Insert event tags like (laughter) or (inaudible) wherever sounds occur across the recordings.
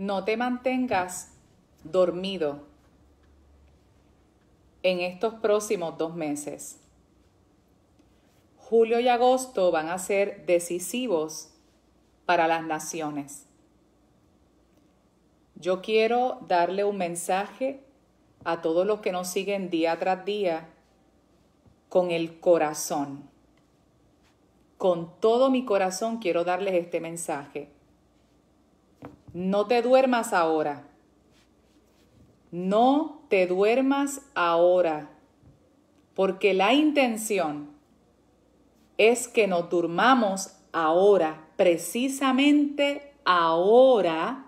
no te mantengas dormido en estos próximos dos meses. Julio y agosto van a ser decisivos para las naciones. Yo quiero darle un mensaje a todos los que nos siguen día tras día con el corazón. Con todo mi corazón quiero darles este mensaje. No te duermas ahora. No te duermas ahora, porque la intención es que nos durmamos ahora, precisamente ahora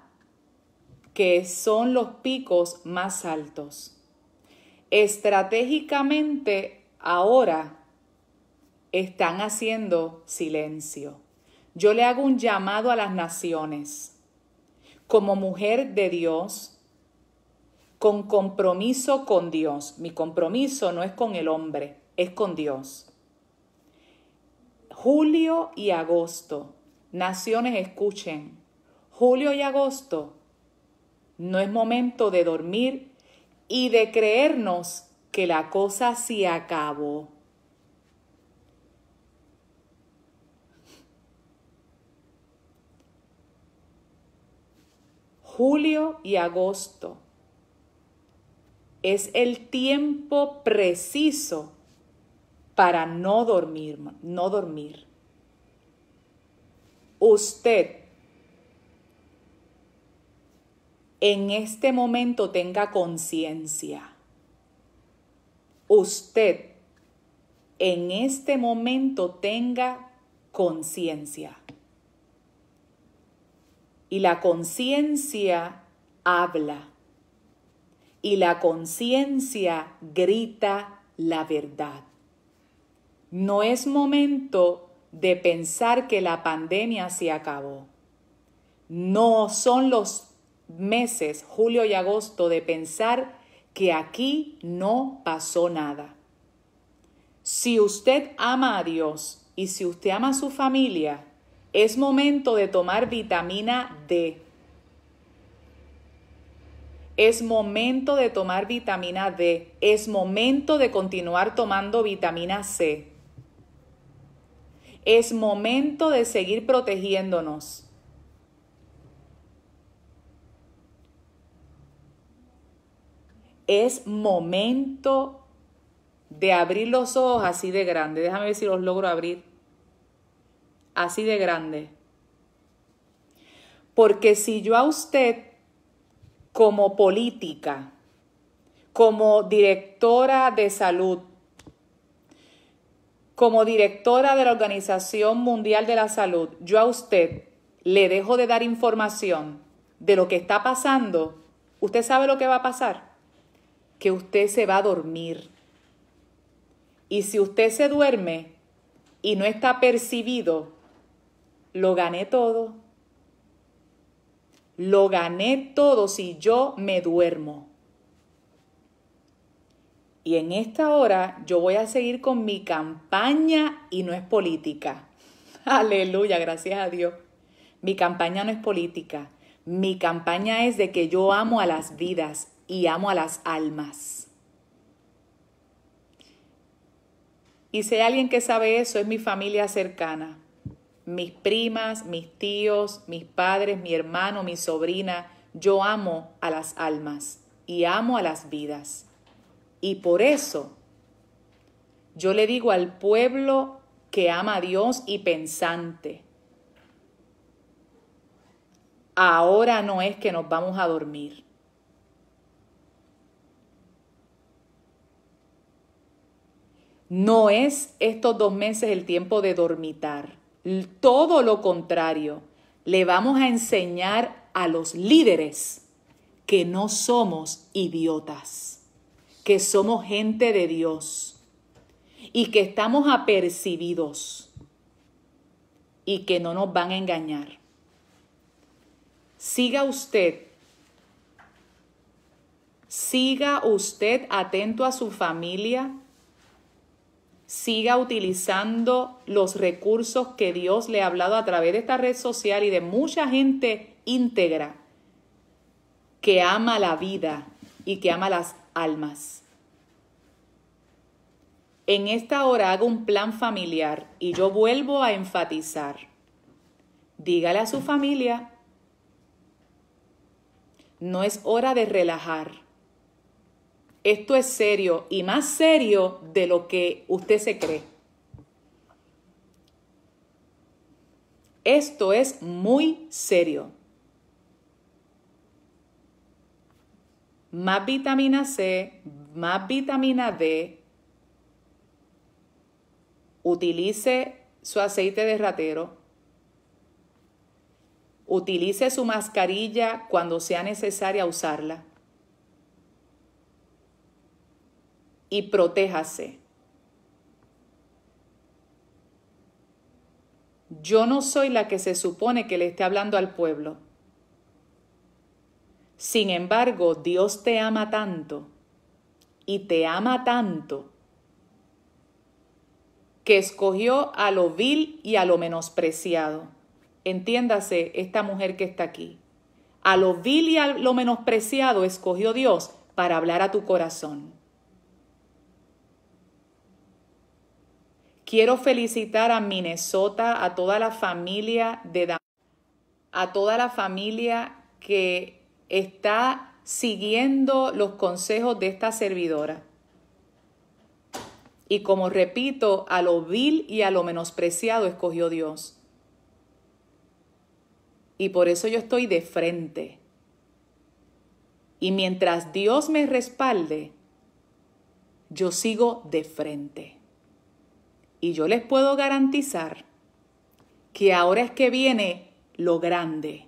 que son los picos más altos. Estratégicamente ahora están haciendo silencio. Yo le hago un llamado a las naciones como mujer de Dios, con compromiso con Dios. Mi compromiso no es con el hombre, es con Dios. Julio y agosto, naciones escuchen, julio y agosto, no es momento de dormir y de creernos que la cosa se acabó. julio y agosto. Es el tiempo preciso para no dormir, no dormir. Usted en este momento tenga conciencia. Usted en este momento tenga conciencia. Y la conciencia habla. Y la conciencia grita la verdad. No es momento de pensar que la pandemia se acabó. No son los meses, julio y agosto, de pensar que aquí no pasó nada. Si usted ama a Dios y si usted ama a su familia, es momento de tomar vitamina D. Es momento de tomar vitamina D. Es momento de continuar tomando vitamina C. Es momento de seguir protegiéndonos. Es momento de abrir los ojos así de grande. Déjame ver si los logro abrir así de grande. Porque si yo a usted, como política, como directora de salud, como directora de la Organización Mundial de la Salud, yo a usted le dejo de dar información de lo que está pasando, usted sabe lo que va a pasar, que usted se va a dormir. Y si usted se duerme y no está percibido, lo gané todo. Lo gané todo si yo me duermo. Y en esta hora yo voy a seguir con mi campaña y no es política. (laughs) Aleluya, gracias a Dios. Mi campaña no es política. Mi campaña es de que yo amo a las vidas y amo a las almas. Y si hay alguien que sabe eso, es mi familia cercana mis primas, mis tíos, mis padres, mi hermano, mi sobrina. Yo amo a las almas y amo a las vidas. Y por eso yo le digo al pueblo que ama a Dios y pensante, ahora no es que nos vamos a dormir. No es estos dos meses el tiempo de dormitar. Todo lo contrario, le vamos a enseñar a los líderes que no somos idiotas, que somos gente de Dios y que estamos apercibidos y que no nos van a engañar. Siga usted, siga usted atento a su familia, siga utilizando los recursos que Dios le ha hablado a través de esta red social y de mucha gente íntegra que ama la vida y que ama las almas. En esta hora hago un plan familiar y yo vuelvo a enfatizar. Dígale a su familia, no es hora de relajar. Esto es serio y más serio de lo que usted se cree. Esto es muy serio. Más vitamina C, más vitamina D. Utilice su aceite de ratero. Utilice su mascarilla cuando sea necesaria usarla. y protéjase. Yo no soy la que se supone que le esté hablando al pueblo. Sin embargo, Dios te ama tanto y te ama tanto que escogió a lo vil y a lo menospreciado. Entiéndase esta mujer que está aquí. A lo vil y a lo menospreciado escogió Dios para hablar a tu corazón. Quiero felicitar a Minnesota, a toda la familia de a toda la familia que está siguiendo los consejos de esta servidora. Y como repito, a lo vil y a lo menospreciado escogió Dios. Y por eso yo estoy de frente. Y mientras Dios me respalde, yo sigo de frente. Y yo les puedo garantizar que ahora es que viene lo grande.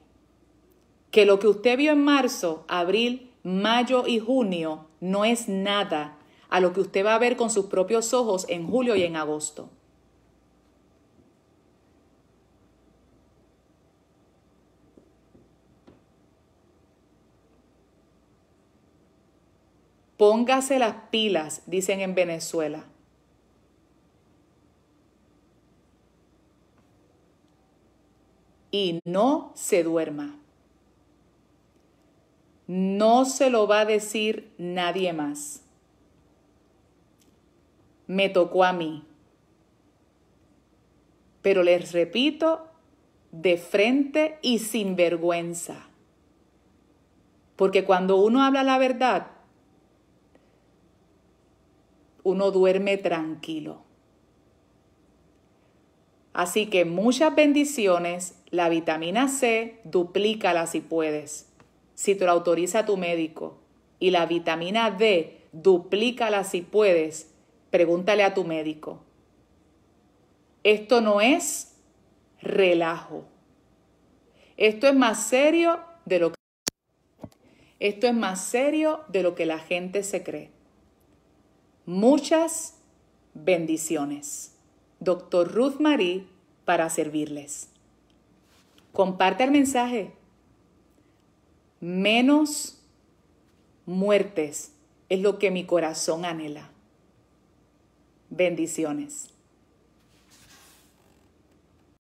Que lo que usted vio en marzo, abril, mayo y junio no es nada a lo que usted va a ver con sus propios ojos en julio y en agosto. Póngase las pilas, dicen en Venezuela. y no se duerma. No se lo va a decir nadie más. Me tocó a mí. Pero les repito, de frente y sin vergüenza. Porque cuando uno habla la verdad, uno duerme tranquilo. Así que muchas bendiciones la vitamina C, duplícala si puedes, si te lo autoriza tu médico. Y la vitamina D, duplícala si puedes, pregúntale a tu médico. Esto no es relajo. Esto es más serio de lo que esto es más serio de lo que la gente se cree. Muchas bendiciones. Doctor Ruth Marie para servirles. Comparte el mensaje. Menos muertes es lo que mi corazón anhela. Bendiciones.